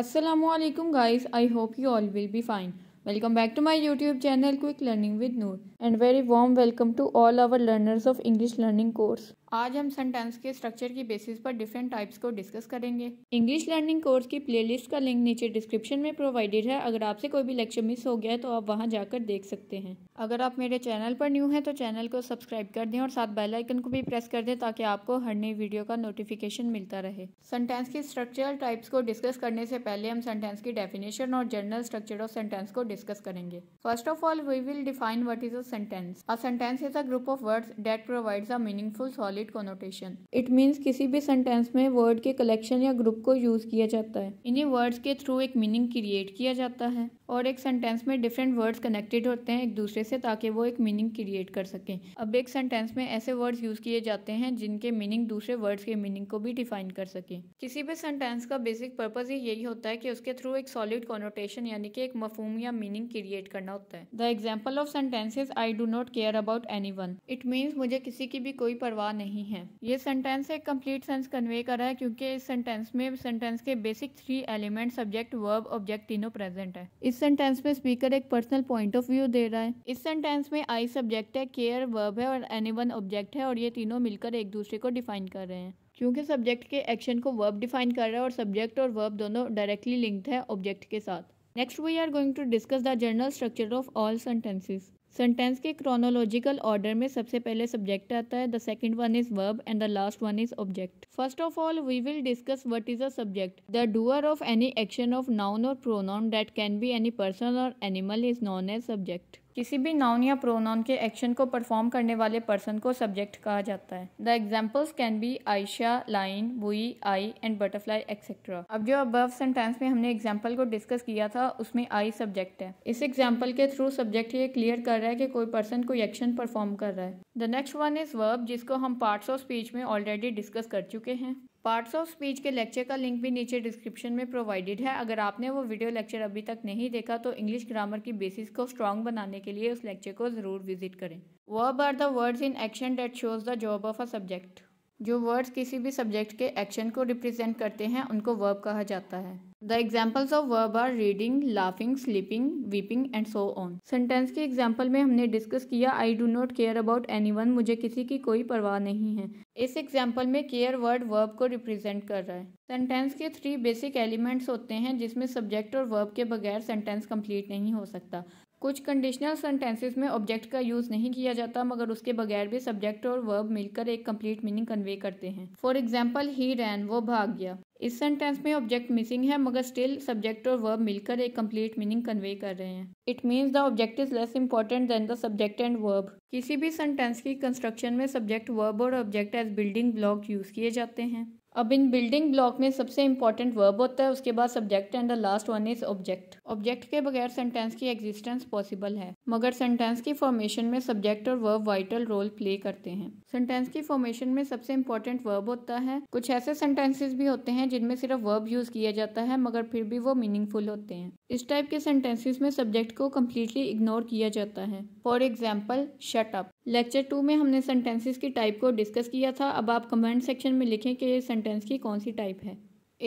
Assalamualaikum guys I hope you all will be fine welcome back to my youtube channel quick learning with Noor and very warm welcome to all our learners of English learning course आज हम sentence के structure की basis पर different types को discuss करेंगे English learning course की playlist का link नीचे डिस्क्रिप्शन में प्रोवाइडेड है अगर आपसे कोई भी लेक्चर मिस हो गया है तो आप वहां जाकर देख सकते हैं अगर आप मेरे चैनल पर न्यू हैं तो चैनल को सब्सक्राइब कर दें और साथ बेलाइकन को भी प्रेस कर दें ताकि आपको हर नई वीडियो का नोटिफिकेशन मिलता रहे सेंटेंस की स्ट्रक्चरल टाइप्स को डिस्कस करने से पहले हम सेंटेंस की डेफिनेशन और जर्नल स्ट्रक्चर ऑफ सेंटेंस को डिस्कस करेंगे first of all we will define what is a sentence a sentence is a group of word that provides a meaningful solid solid connotation it means किसी भी sentence में word के collection या group को use किया जाता है इन्हें वर्ड्स के थ्रू एक मीनिंग क्रिएट किया जाता है और एक सेंटेंस में डिफरेंट वर्ड्स कनेक्टेड होते हैं एक दूसरे से ताकि वो एक मीनिंग क्रिएट कर सकें अब एक सेंटेंस में ऐसे वर्ड्स यूज़ किए जाते हैं जिनके मीनिंग दूसरे वर्ड्स के मीनिंग को भी डिफाइन कर सकें किसी भी सेंटेंस का बेसिक पर्पज़ ही यही होता है कि उसके थ्रू एक सॉलिड कॉनोटेशन यानी कि एक मफहम या मीनिंग क्रिएट करना होता है the example of sentences I do not care about anyone it means मुझे किसी की भी कोई परवाह नहीं है ये सेंटेंस एक कम्प्लीट सेंस कन्वे कर रहा है क्योंकि इस सेंटेंस में सेंटेंस के basic three element subject verb object तीनों प्रेजेंट है इस सेंटेंस में स्पीकर एक पर्सनल पॉइंट ऑफ व्यू दे रहा है इस सेंटेंस में आई सब्जेक्ट है केयर वर्ब है और एनी वन ऑब्जेक्ट है और ये तीनों मिलकर एक दूसरे को डिफाइन कर रहे हैं क्योंकि सब्जेक्ट के एक्शन को वर्ब डिफाइन कर रहा है और सब्जेक्ट और वर्ब दोनों डायरेक्टली लिंक्ड है ऑब्जेक्ट के साथ next we are going to discuss the general structure of all sentences sentence के क्रोनोलॉजिकल ऑर्डर में सबसे पहले सब्जेक्ट आता है the second one is verb and the last one is object first of all we will discuss what is a subject the doer of any action of noun और pronoun that can be any person और animal is known as subject किसी भी noun या pronoun के action को perform करने वाले person को सब्जेक्ट कहा जाता है the examples can be Ayesha lion बुई आई एंड बटरफ्लाई एक्सेट्रा अब जो अबव सेंटेंस में हमने एग्जाम्पल को डिस्कस किया था उसमें आई सब्जेक्ट है इस एग्जाम्पल के थ्रू सब्जेक्ट ये क्लियर कर रहा है कि कोई पर्सन कोई एक्शन परफॉर्म कर रहा है the next one is verb जिसको हम पार्ट्स ऑफ स्पीच में ऑलरेडी डिस्कस कर चुके हैं पार्ट्स ऑफ स्पीच के लेक्चर का लिंक भी नीचे डिस्क्रिप्शन में प्रोवाइडेड है अगर आपने वो वीडियो लेक्चर अभी तक नहीं देखा तो इंग्लिश ग्रामर की बेसिस को स्ट्रॉन्ग बनाने के लिए उस लेक्चर को ज़रूर विजिट करें verb are the words in action that shows the job of a subject जो वर्ड्स किसी भी सब्जेक्ट के एक्शन को रिप्रेजेंट करते हैं उनको वर्ब कहा जाता है the examples of verb are reading laughing sleeping weeping and so on sentence के एग्जाम्पल में हमने डिस्कस किया I do not care about anyone मुझे किसी की कोई परवाह नहीं है इस एग्जाम्पल में केयर वर्ड वर्ब को रिप्रेजेंट कर रहा है सेंटेंस के थ्री बेसिक एलिमेंट्स होते हैं जिसमें सब्जेक्ट और वर्ब के बगैर सेंटेंस कम्प्लीट नहीं हो सकता कुछ कंडीशनल सेंटेंसेस में ऑब्जेक्ट का यूज़ नहीं किया जाता मगर उसके बगैर भी सब्जेक्ट और वर्ब मिलकर एक कंप्लीट मीनिंग कन्वे करते हैं फॉर एग्जाम्पल ही रैन वो भाग गया इस सेंटेंस में ऑब्जेक्ट मिसिंग है मगर स्टिल सब्जेक्ट और वर्ब मिलकर एक कंप्लीट मीनिंग कन्वे कर रहे हैं it means the object is less important than the subject and verb किसी भी सेंटेंस की कंस्ट्रक्शन में सब्जेक्ट वर्ब और object as building block use किए जाते हैं अब इन बिल्डिंग ब्लॉक में सबसे इंपॉर्टेंट वर्ब होता है उसके बाद subject and the last one is object object के बगैर सेंटेंस की एग्जिस्टेंस पॉसिबल है मगर सेंटेंस की फॉर्मेशन में सब्जेक्ट और वर्ब वाइटल रोल प्ले करते हैं सेंटेंस की फॉर्मेशन में सबसे इंपॉर्टेंट वर्ब होता है कुछ ऐसे सेंटेंसेस भी होते हैं जिनमें सिर्फ वर्ब यूज किया जाता है मगर फिर भी वो मीनिंगफुल होते हैं इस टाइप के सेंटेंसेस में सब्जेक्ट को कम्प्लीटली इग्नोर किया जाता है for example shut up lecture two में हमने सेंटेंसेस की टाइप को डिस्कस किया था अब आप कमेंट सेक्शन में लिखें कि ये सेंटेंस की कौन सी टाइप है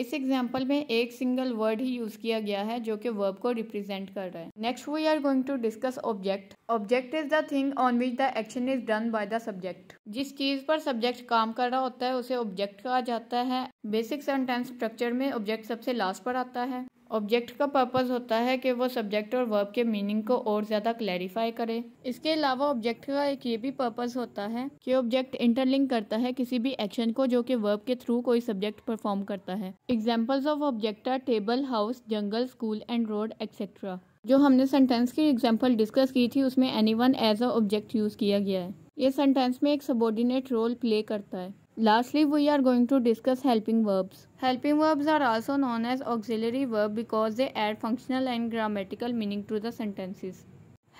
इस एग्जाम्पल में एक सिंगल वर्ड ही यूज़ किया गया है जो कि वर्ब को रिप्रेजेंट कर रहा है next we are going to discuss object object is the thing on which the action is done by the subject जिस चीज पर सब्जेक्ट काम कर रहा होता है उसे ऑब्जेक्ट कहा जाता है बेसिक सेंटेंस स्ट्रक्चर में ऑब्जेक्ट सबसे लास्ट पर आता है ऑब्जेक्ट का पर्पज़ होता है कि वो सब्जेक्ट और वर्ब के मीनिंग को और ज़्यादा क्लैरिफाई करे इसके अलावा ऑब्जेक्ट का एक ये भी पर्पज़ होता है कि ऑब्जेक्ट इंटरलिंक करता है किसी भी एक्शन को जो कि वर्ब के थ्रू कोई सब्जेक्ट परफॉर्म करता है examples of object are table house jungle school and road etcetera जो हमने सेंटेंस की एग्जाम्पल डिस्कस की थी उसमें anyone as a object use किया गया है ये सेंटेंस में एक सबॉर्डिनेट रोल प्ले करता है Lastly, we are going to discuss helping verbs. Helping verbs are also known as auxiliary verb because they add functional and grammatical meaning to the sentences.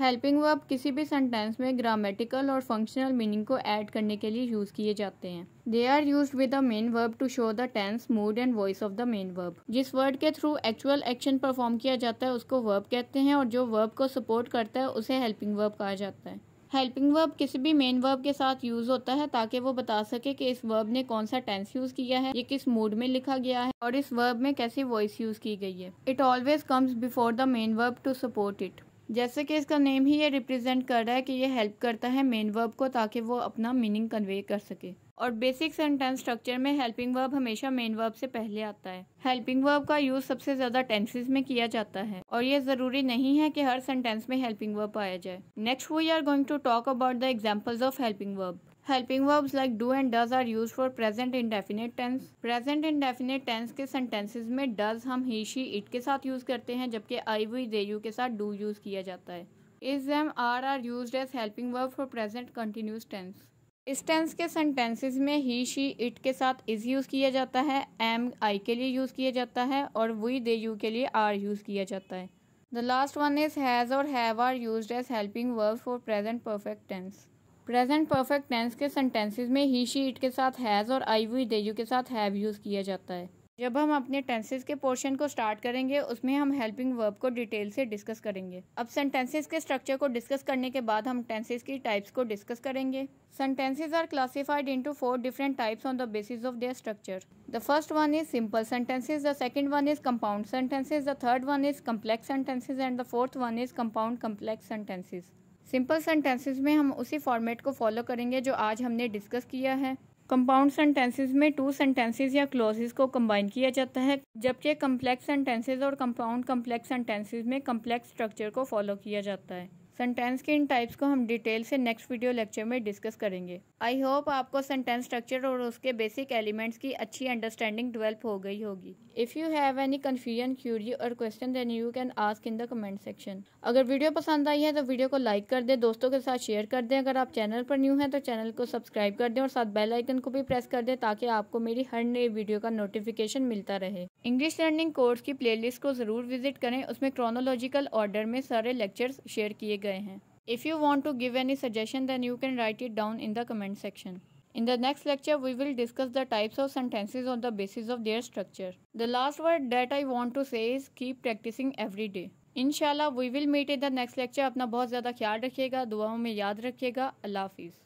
Helping verb किसी भी sentence में grammatical और functional meaning को add करने के लिए use किए जाते हैं they are use with the main verb to show the tense mood and voice of the main verb जिस वर्ड के थ्रू एक्चुअल एक्शन परफॉर्म किया जाता है उसको वर्ब कहते हैं और जो वर्ब को सपोर्ट करता है उसे हेल्पिंग वर्ब कहा जाता है हेल्पिंग वर्ब किसी भी मेन वर्ब के साथ यूज होता है ताकि वो बता सके कि इस वर्ब ने कौन सा टेंस यूज किया है ये किस मूड में लिखा गया है और इस वर्ब में कैसी वॉइस यूज की गई है it always comes before the main verb to support it जैसे कि इसका नेम ही ये रिप्रेजेंट कर रहा है कि ये हेल्प करता है मेन वर्ब को ताकि वो अपना मीनिंग कन्वे कर सके और बेसिक सेंटेंस स्ट्रक्चर में हेल्पिंग वर्ब हमेशा मेन वर्ब से पहले आता है हेल्पिंग वर्ब का यूज सबसे ज्यादा टेंसेस में किया जाता है और ये जरूरी नहीं है कि हर सेंटेंस में हेल्पिंग वर्ब आया जाए next we are going to talk about the examples of helping verb helping verbs like do and does are use for present indefinite tense present indefinite tense के सेंटेंसेज में does हम he she it के साथ use करते हैं जबकि आई we they you के साथ डू यूज किया जाता है is am are are use as helping verb for present continuous tense इस टेंस के सेंटेंसेस में ही शी इट के साथ इज़ यूज़ किया जाता है एम आई के लिए यूज़ किया जाता है और वी दे यू के लिए आर यूज़ किया जाता है the last one is has और have are use as helping verb for present perfect tense present perfect tense के सेंटेंसेस में ही शी इट के साथ हैज़ और आई वी दे यू के साथ हैव यूज़ किया जाता है जब हम अपने टेंसेस के पोर्शन को स्टार्ट करेंगे उसमें हम हेल्पिंग वर्ब को डिटेल से डिस्कस करेंगे अब सेंटेंसेस के स्ट्रक्चर को डिस्कस करने के बाद हम टेंसेस की टाइप्स को डिस्कस करेंगे sentences are classified into four different types on the basis of their structure the first one is simple sentences the second one is compound sentences the third one is complex sentences and the fourth one is compound complex sentences simple sentences में हम उसी format को follow करेंगे जो आज हमने discuss किया है कंपाउंड सेंटेंसेस में टू सेंटेंसेस या क्लोजेस को कंबाइन किया जाता है जबकि कम्प्लेक्स सेंटेंसेस और कंपाउंड कम्प्लेक्स सेंटेंसेस में कम्प्लेक्स स्ट्रक्चर को फॉलो किया जाता है सेंटेंस के इन टाइप्स को हम डिटेल से नेक्स्ट वीडियो लेक्चर में डिस्कस करेंगे आई होप आपको सेंटेंस स्ट्रक्चर और उसके बेसिक एलिमेंट्स की अच्छी अंडरस्टैंडिंग डेवलप हो गई होगी if you have any confusion query और question then you can ask in the comment section अगर वीडियो पसंद आई है तो वीडियो को लाइक कर दें दोस्तों के साथ शेयर कर दें अगर आप चैनल पर न्यू हैं तो चैनल को सब्सक्राइब कर दें और साथ बेल आइकन को भी प्रेस कर दें ताकि आपको मेरी हर नई वीडियो का नोटिफिकेशन मिलता रहे इंग्लिश लर्निंग कोर्स की प्लेलिस्ट को ज़रूर विजिट करें उसमें क्रोनोलॉजिकल ऑर्डर में सारे लेक्चर्स शेयर किए गए हैं if you want to give any suggestion then you can write it down in the comment section In the next lecture, we will discuss the types of sentences on the basis of their structure. The last word that I want to say is keep practicing every day. इनशाला we will meet in the next lecture अपना बहुत ज़्यादा ख्याल रखिएगा दुआओं में याद रखिएगा अल्लाह हाफिज़